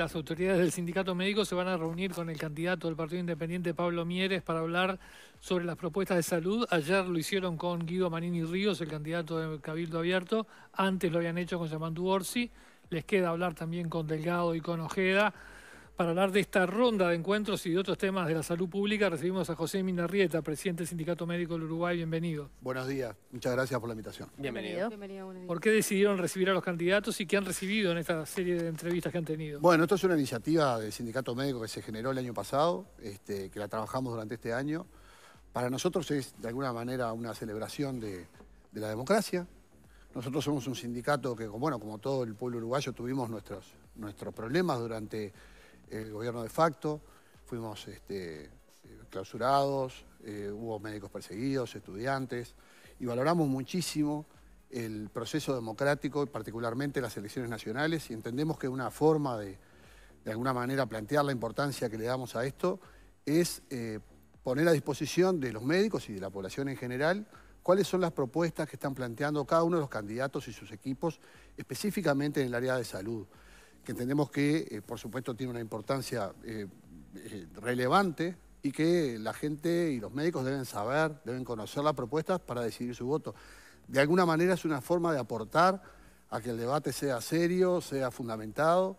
las autoridades del sindicato médico se van a reunir con el candidato del Partido Independiente, Pablo Mieres, para hablar sobre las propuestas de salud. Ayer lo hicieron con Guido Manini Ríos, el candidato de Cabildo Abierto. Antes lo habían hecho con Yamandu Orsi. Les queda hablar también con Delgado y con Ojeda. Para hablar de esta ronda de encuentros y de otros temas de la salud pública, recibimos a José Minarrieta, presidente del Sindicato Médico del Uruguay. Bienvenido. Buenos días. Muchas gracias por la invitación. Bienvenido. ¿Por qué decidieron recibir a los candidatos y qué han recibido en esta serie de entrevistas que han tenido? Bueno, esto es una iniciativa del Sindicato Médico que se generó el año pasado, este, que la trabajamos durante este año. Para nosotros es, de alguna manera, una celebración de, la democracia. Nosotros somos un sindicato que, bueno, como todo el pueblo uruguayo, tuvimos nuestros problemas durante el gobierno de facto, fuimos este, clausurados, eh, hubo médicos perseguidos, estudiantes, y valoramos muchísimo el proceso democrático, particularmente las elecciones nacionales, y entendemos que una forma de, de alguna manera, plantear la importancia que le damos a esto es eh, poner a disposición de los médicos y de la población en general cuáles son las propuestas que están planteando cada uno de los candidatos y sus equipos, específicamente en el área de salud que entendemos que, eh, por supuesto, tiene una importancia eh, eh, relevante y que la gente y los médicos deben saber, deben conocer las propuestas para decidir su voto. De alguna manera es una forma de aportar a que el debate sea serio, sea fundamentado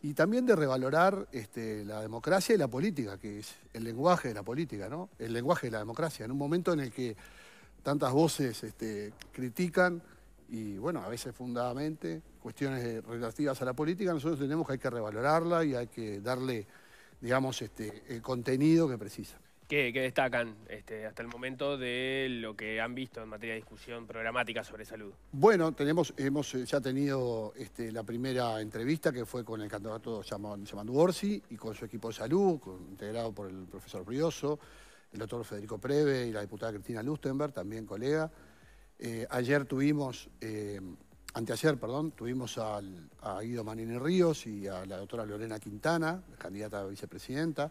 y también de revalorar este, la democracia y la política, que es el lenguaje de la política, ¿no? El lenguaje de la democracia, en un momento en el que tantas voces este, critican y, bueno, a veces fundadamente, cuestiones eh, relativas a la política, nosotros tenemos que hay que revalorarla y hay que darle, digamos, este, el contenido que precisa. ¿Qué, destacan este, hasta el momento de lo que han visto en materia de discusión programática sobre salud? Bueno, tenemos, hemos eh, ya tenido este, la primera entrevista que fue con el candidato Yamandu Orsi y con su equipo de salud, integrado por el profesor Brioso, el doctor Federico Preve y la diputada Cristina Lustenberg, también colega. Eh, ayer tuvimos anteayer, perdón, tuvimos a Guido Manini Ríos y a la doctora Lorena Quintana, candidata a vicepresidenta.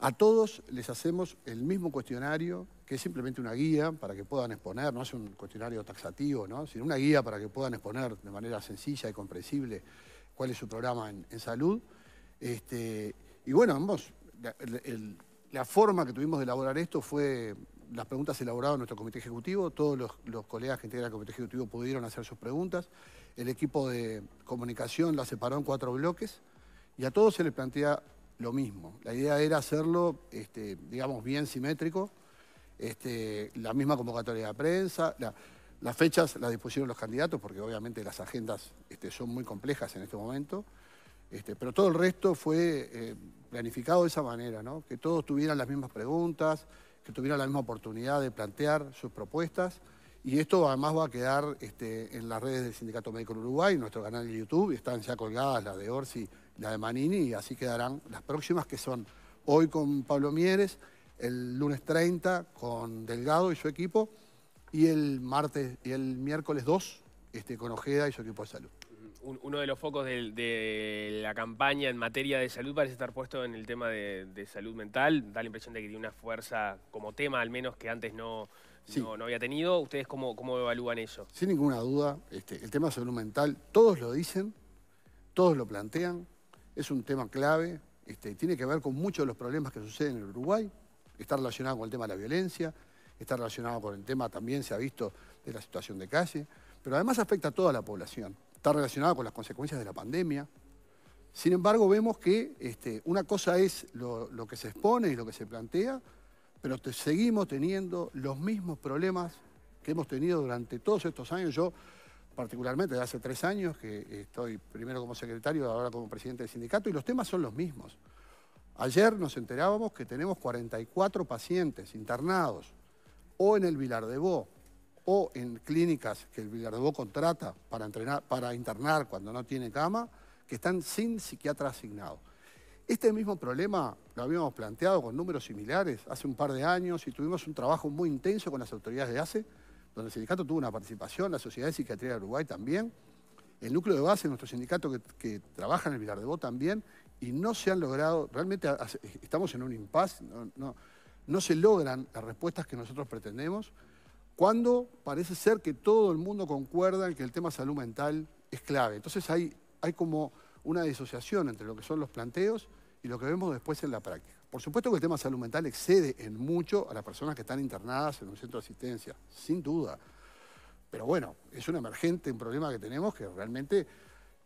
A todos les hacemos el mismo cuestionario, que es simplemente una guía para que puedan exponer, no es un cuestionario taxativo, ¿no? sino una guía para que puedan exponer de manera sencilla y comprensible cuál es su programa en, salud. Este, y bueno, ambos, la, forma que tuvimos de elaborar esto fue las preguntas elaboradas en nuestro comité ejecutivo, todos los, colegas que integran el comité ejecutivo pudieron hacer sus preguntas, el equipo de comunicación las separó en cuatro bloques y a todos se les plantea lo mismo. La idea era hacerlo, este, digamos, bien simétrico, este, la misma convocatoria de prensa, las fechas las dispusieron los candidatos porque obviamente las agendas este, son muy complejas en este momento, pero todo el resto fue eh, planificado de esa manera, que todos tuvieran las mismas preguntas, que tuvieron la misma oportunidad de plantear sus propuestas. Y esto además va a quedar este, en las redes del Sindicato Médico en Uruguay, nuestro canal de YouTube, están ya colgadas las de Orsi, la de Manini, y así quedarán las próximas, que son hoy con Pablo Mieres, el lunes 30 con Delgado y su equipo, y el martes y el miércoles 2 este, con Ojeda y su equipo de salud uno de los focos de, la campaña en materia de salud parece estar puesto en el tema de, salud mental. Da la impresión de que tiene una fuerza como tema, al menos, que antes no, no, había tenido. ¿Ustedes cómo, evalúan eso? Sin ninguna duda, este, el tema de salud mental, todos lo dicen, todos lo plantean, es un tema clave, este, tiene que ver con muchos de los problemas que suceden en Uruguay, está relacionado con el tema de la violencia, está relacionado con el tema, también se ha visto, de la situación de calle, pero además afecta a toda la población está relacionada con las consecuencias de la pandemia. Sin embargo, vemos que este, una cosa es lo, que se expone y lo que se plantea, pero seguimos teniendo los mismos problemas que hemos tenido durante todos estos años. Yo, particularmente, desde hace tres años que estoy primero como secretario, ahora como presidente del sindicato, y los temas son los mismos. Ayer nos enterábamos que tenemos 44 pacientes internados, o en el Vilar de Bo, o en clínicas que el Villardebó contrata para, entrenar, para internar cuando no tiene cama, que están sin psiquiatra asignado. Este mismo problema lo habíamos planteado con números similares hace un par de años y tuvimos un trabajo muy intenso con las autoridades de ACE, donde el sindicato tuvo una participación, la Sociedad de Psiquiatría de Uruguay también, el núcleo de base, de nuestro sindicato que, trabaja en el Villardebó también, y no se han logrado, realmente estamos en un impasse, no se logran las respuestas que nosotros pretendemos cuando parece ser que todo el mundo concuerda en que el tema salud mental es clave. Entonces hay, hay como una disociación entre lo que son los planteos y lo que vemos después en la práctica. Por supuesto que el tema salud mental excede en mucho a las personas que están internadas en un centro de asistencia, sin duda. Pero bueno, es un emergente, un problema que tenemos que realmente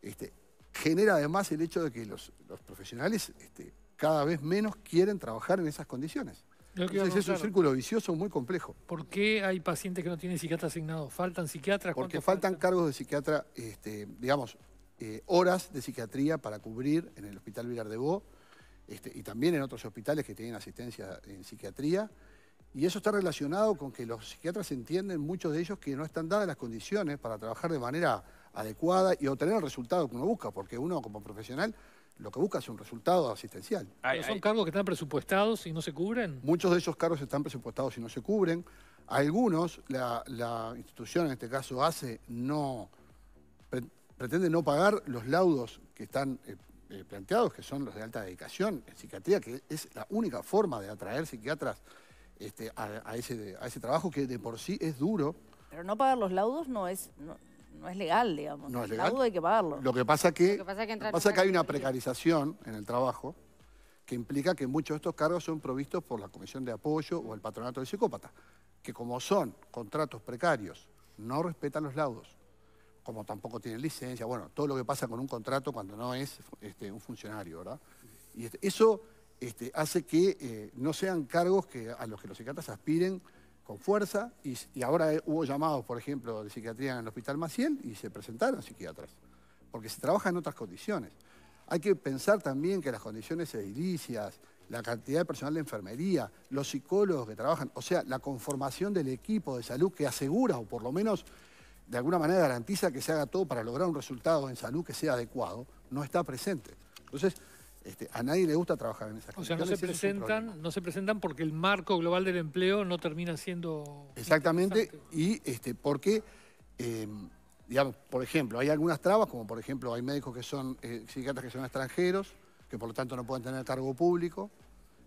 este, genera además el hecho de que los, profesionales este, cada vez menos quieren trabajar en esas condiciones. Entonces, es un círculo vicioso muy complejo. ¿Por qué hay pacientes que no tienen psiquiatra asignado? ¿Faltan psiquiatras? Porque faltan, cargos de psiquiatra, este, digamos, eh, horas de psiquiatría para cubrir en el Hospital Villar de Bo este, y también en otros hospitales que tienen asistencia en psiquiatría. Y eso está relacionado con que los psiquiatras entienden, muchos de ellos, que no están dadas las condiciones para trabajar de manera adecuada y obtener el resultado que uno busca, porque uno como profesional lo que busca es un resultado asistencial. ¿Son cargos que están presupuestados y no se cubren? Muchos de esos cargos están presupuestados y no se cubren. Algunos, la, institución, en este caso hace, no, pretende no pagar los laudos que están eh, eh, planteados, que son los de alta dedicación en psiquiatría, que es la única forma de atraer psiquiatras este, a, ese, a ese trabajo que de por sí es duro. Pero no pagar los laudos no es no es legal, digamos. No es legal. hay que pagarlo. Lo que pasa que, pasa es que, hay una precarización en el trabajo que implica que muchos de estos cargos son provistos por la Comisión de Apoyo o el Patronato del Psicópata, que como son contratos precarios, no respetan los laudos, como tampoco tienen licencia, bueno, todo lo que pasa con un contrato cuando no es este, un funcionario, ¿verdad? Y este, eso este, hace que eh, no sean cargos que, a los que los psiquiatras aspiren con fuerza y, ahora eh, hubo llamados, por ejemplo, de psiquiatría en el Hospital Maciel y se presentaron psiquiatras, porque se trabaja en otras condiciones. Hay que pensar también que las condiciones edilicias, la cantidad de personal de enfermería, los psicólogos que trabajan, o sea, la conformación del equipo de salud que asegura o por lo menos de alguna manera garantiza que se haga todo para lograr un resultado en salud que sea adecuado, no está presente. Entonces, este, a nadie le gusta trabajar en esas cosas. O sea, no se, presentan, no se presentan porque el marco global del empleo no termina siendo... Exactamente, y este, porque, em, digamos, por ejemplo, hay algunas trabas, como por ejemplo hay médicos que son, eh, psiquiatras que son extranjeros, que por lo tanto no pueden tener cargo público.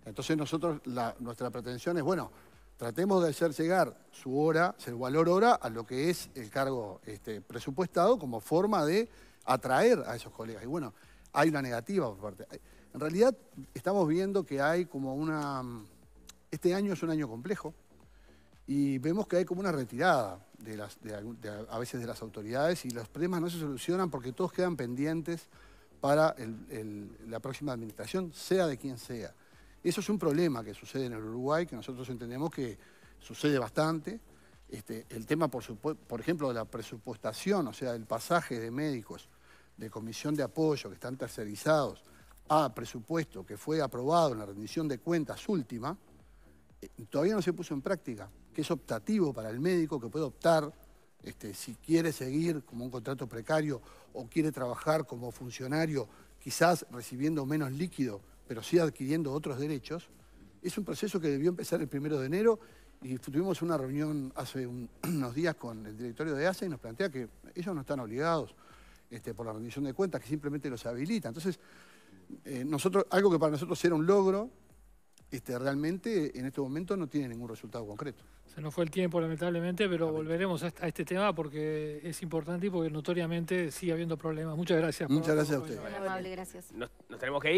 Entonces nosotros, nuestra pretensión es, bueno, tratemos de hacer llegar su hora, su valor hora, a lo que es el cargo este, presupuestado como forma de atraer a esos colegas. Y bueno, hay una negativa por parte. En realidad estamos viendo que hay como una... Este año es un año complejo y vemos que hay como una retirada a veces de las autoridades y los problemas no se solucionan porque todos quedan pendientes para la próxima administración, sea de quien sea. Eso es un problema que sucede en el Uruguay, que nosotros entendemos que sucede bastante. Este, el tema, por, por ejemplo, de la presupuestación, o sea, del pasaje de médicos de comisión de apoyo que están tercerizados a presupuesto que fue aprobado en la rendición de cuentas última, eh, todavía no se puso en práctica, que es optativo para el médico que puede optar este, si quiere seguir como un contrato precario o quiere trabajar como funcionario, quizás recibiendo menos líquido, pero sí adquiriendo otros derechos, es un proceso que debió empezar el primero de enero y tuvimos una reunión hace unos días con el directorio de ASA e y nos plantea que ellos no están obligados, este, por la rendición de cuentas, que simplemente los habilita. Entonces, eh, nosotros, algo que para nosotros era un logro, este, realmente en este momento no tiene ningún resultado concreto. Se nos fue el tiempo, lamentablemente, pero volveremos a este tema porque es importante y porque notoriamente sigue habiendo problemas. Muchas gracias. Muchas gracias a usted. gracias. nos tenemos que ir.